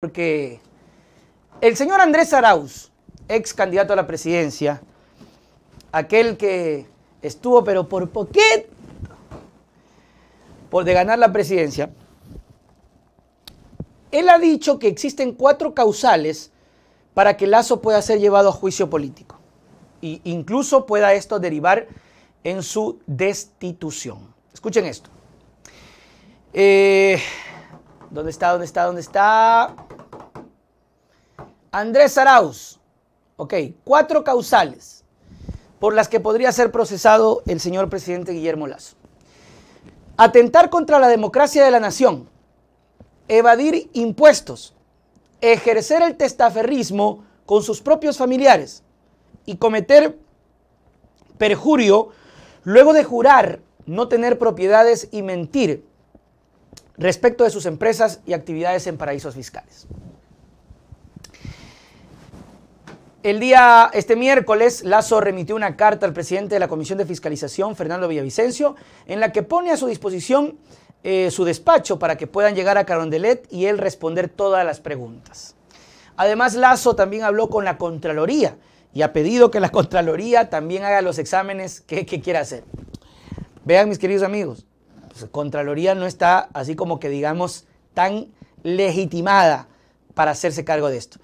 porque el señor Andrés Arauz, ex candidato a la presidencia, aquel que estuvo pero por poquito por de ganar la presidencia, él ha dicho que existen cuatro causales para que Lazo pueda ser llevado a juicio político e incluso pueda esto derivar en su destitución. Escuchen esto. Eh, ¿Dónde está? ¿Dónde está? ¿Dónde está? Andrés Arauz, ok, cuatro causales por las que podría ser procesado el señor presidente Guillermo Lazo. Atentar contra la democracia de la nación, evadir impuestos, ejercer el testaferrismo con sus propios familiares y cometer perjurio luego de jurar no tener propiedades y mentir respecto de sus empresas y actividades en paraísos fiscales. El día, este miércoles, Lazo remitió una carta al presidente de la Comisión de Fiscalización, Fernando Villavicencio, en la que pone a su disposición eh, su despacho para que puedan llegar a Carondelet y él responder todas las preguntas. Además, Lazo también habló con la Contraloría y ha pedido que la Contraloría también haga los exámenes que, quiera hacer. Vean, mis queridos amigos, la pues, Contraloría no está así como que digamos tan legitimada para hacerse cargo de esto.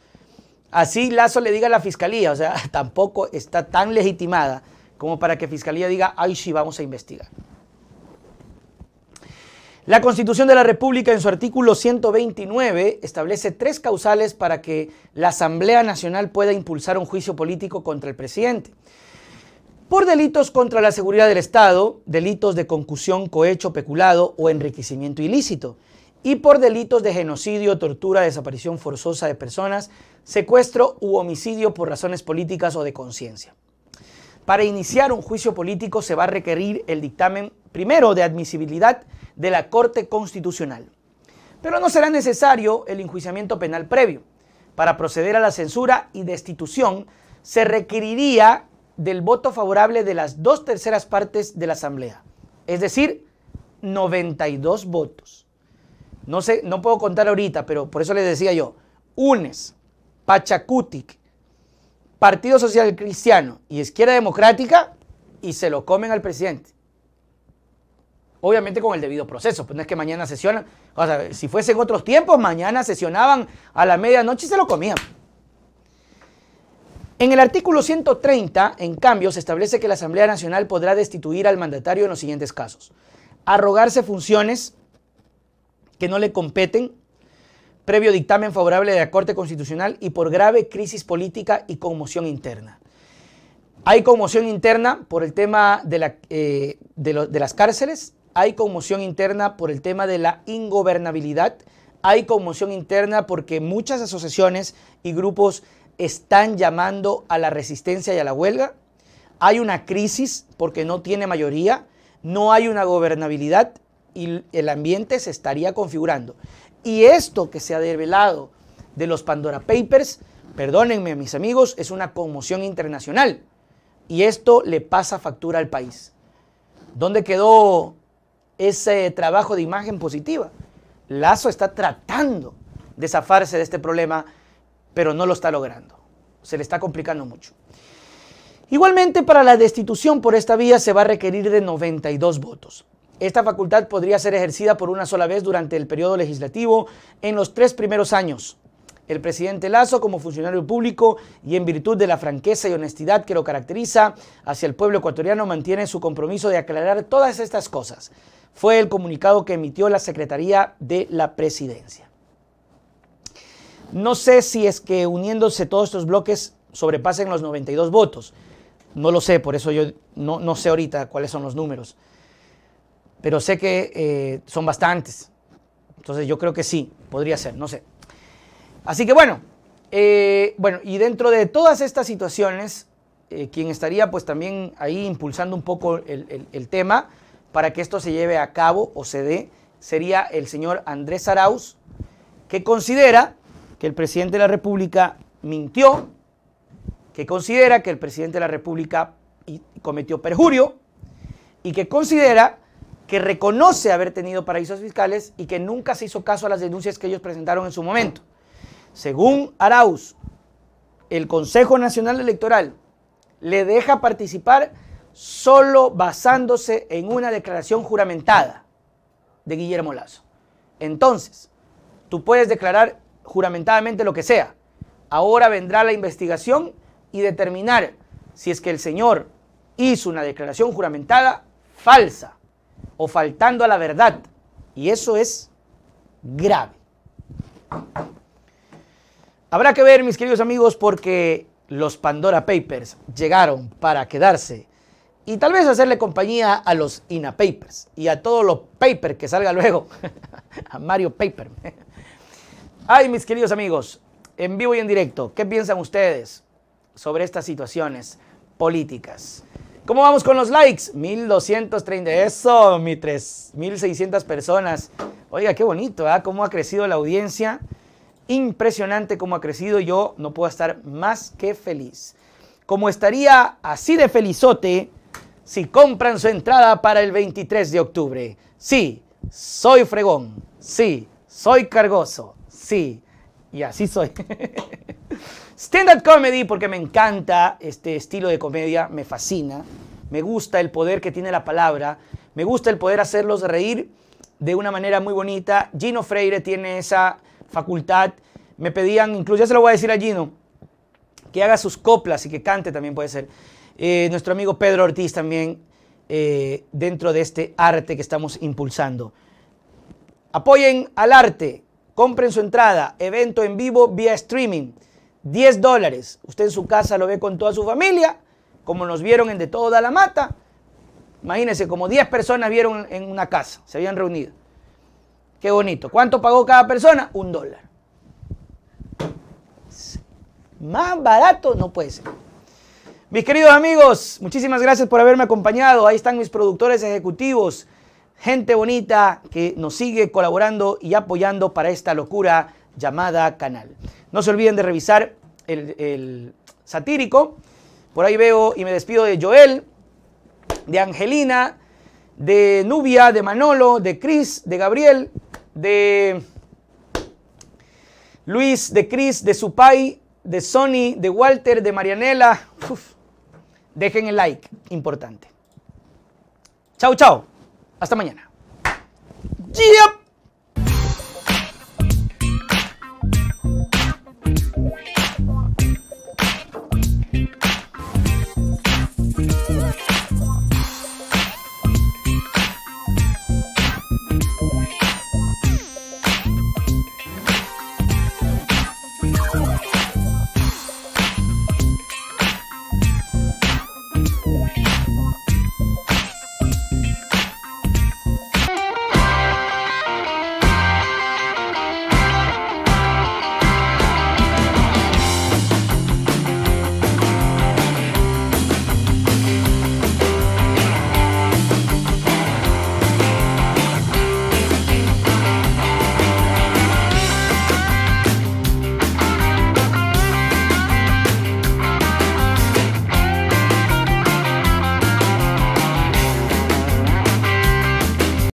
Así Lazo le diga a la fiscalía, o sea, tampoco está tan legitimada como para que fiscalía diga, ay, sí, vamos a investigar. La Constitución de la República en su artículo 129 establece tres causales para que la Asamblea Nacional pueda impulsar un juicio político contra el presidente. Por delitos contra la seguridad del Estado, delitos de concusión, cohecho, peculado o enriquecimiento ilícito y por delitos de genocidio, tortura, desaparición forzosa de personas, secuestro u homicidio por razones políticas o de conciencia. Para iniciar un juicio político se va a requerir el dictamen primero de admisibilidad de la Corte Constitucional. Pero no será necesario el enjuiciamiento penal previo. Para proceder a la censura y destitución se requeriría del voto favorable de las dos terceras partes de la Asamblea, es decir, 92 votos. No, sé, no puedo contar ahorita, pero por eso les decía yo, UNES, Pachacutic, Partido Social Cristiano y Izquierda Democrática y se lo comen al presidente. Obviamente con el debido proceso, pues no es que mañana sesionan, o sea, si fuesen otros tiempos, mañana sesionaban a la medianoche y se lo comían. En el artículo 130, en cambio, se establece que la Asamblea Nacional podrá destituir al mandatario en los siguientes casos. Arrogarse funciones que no le competen, previo dictamen favorable de la Corte Constitucional y por grave crisis política y conmoción interna. Hay conmoción interna por el tema eh, de, las cárceles, hay conmoción interna por el tema de la ingobernabilidad, hay conmoción interna porque muchas asociaciones y grupos están llamando a la resistencia y a la huelga, hay una crisis porque no tiene mayoría, no hay una gobernabilidad, y el ambiente se estaría configurando. Y esto que se ha develado de los Pandora Papers, perdónenme mis amigos, es una conmoción internacional. Y esto le pasa factura al país. ¿Dónde quedó ese trabajo de imagen positiva? Lazo está tratando de zafarse de este problema, pero no lo está logrando. Se le está complicando mucho. Igualmente, para la destitución por esta vía se va a requerir de 92 votos. Esta facultad podría ser ejercida por una sola vez durante el periodo legislativo en los tres primeros años. El presidente Lazo, como funcionario público y en virtud de la franqueza y honestidad que lo caracteriza hacia el pueblo ecuatoriano, mantiene su compromiso de aclarar todas estas cosas. Fue el comunicado que emitió la Secretaría de la Presidencia. No sé si es que uniéndose todos estos bloques sobrepasen los 92 votos. No lo sé, por eso yo no, no sé ahorita cuáles son los números pero sé que eh, son bastantes. Entonces yo creo que sí, podría ser, no sé. Así que bueno, eh, bueno, y dentro de todas estas situaciones, eh, quien estaría pues también ahí impulsando un poco el, el, tema para que esto se lleve a cabo o se dé, sería el señor Andrés Arauz, que considera que el presidente de la República mintió, que considera que el presidente de la República cometió perjurio y que considera que reconoce haber tenido paraísos fiscales y que nunca se hizo caso a las denuncias que ellos presentaron en su momento. Según Arauz, el Consejo Nacional Electoral le deja participar solo basándose en una declaración juramentada de Guillermo Lazo. Entonces, tú puedes declarar juramentadamente lo que sea. Ahora vendrá la investigación y determinar si es que el señor hizo una declaración juramentada falsa o faltando a la verdad. Y eso es grave. Habrá que ver, mis queridos amigos, porque los Pandora Papers llegaron para quedarse y tal vez hacerle compañía a los INA y a todos los papers que salga luego, a Mario Paper. Ay, mis queridos amigos, en vivo y en directo, ¿qué piensan ustedes sobre estas situaciones políticas? ¿Cómo vamos con los likes? 1230, eso, mi 3600 personas. Oiga, qué bonito, ¿ah? Cómo ha crecido la audiencia. Impresionante cómo ha crecido. Yo no puedo estar más que feliz. ¿Cómo estaría así de felizote si compran su entrada para el 23 de octubre. Sí, soy fregón. Sí, soy cargoso. Sí, y así soy. Stand-up comedy porque me encanta este estilo de comedia, me fascina, me gusta el poder que tiene la palabra, me gusta el poder hacerlos reír de una manera muy bonita. Gino Freire tiene esa facultad. Me pedían, incluso ya se lo voy a decir a Gino, que haga sus coplas y que cante también puede ser. Eh, nuestro amigo Pedro Ortiz también, eh, dentro de este arte que estamos impulsando. Apoyen al arte, compren su entrada, evento en vivo vía streaming. 10 dólares. Usted en su casa lo ve con toda su familia, como nos vieron en De Toda la Mata. Imagínense, como 10 personas vieron en una casa, se habían reunido. Qué bonito. ¿Cuánto pagó cada persona? Un dólar. Más barato no puede ser. Mis queridos amigos, muchísimas gracias por haberme acompañado. Ahí están mis productores ejecutivos, gente bonita que nos sigue colaborando y apoyando para esta locura llamada Canal. No se olviden de revisar el, satírico. Por ahí veo y me despido de Joel, de Angelina, de Nubia, de Manolo, de Cris, de Gabriel, de Luis, de Cris, de Supai, de Sony, de Walter, de Marianela. Dejen el like, importante. Chao, chao. Hasta mañana.